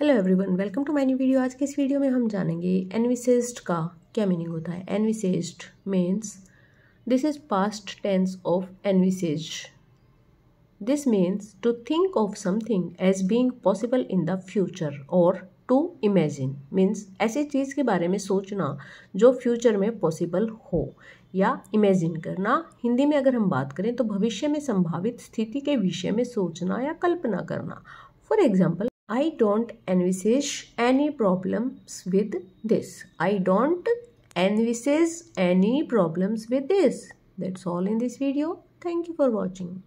Hello everyone welcome to my new video आज के इस वीडियो में हम जानेंगे एनविसेस्ट का क्या मीनिंग होता है envisaged means this is past tense of envisage this means to think of something as being possible in the future और टू इमेजिन मीन्स ऐसी चीज़ के बारे में सोचना जो फ्यूचर में पॉसिबल हो या इमेजिन करना हिंदी में अगर हम बात करें तो भविष्य में संभावित स्थिति के विषय में सोचना या कल्पना करना for example I don't envisage any problems with this. I don't envisage any problems with this. That's all in this video. Thank you for watching.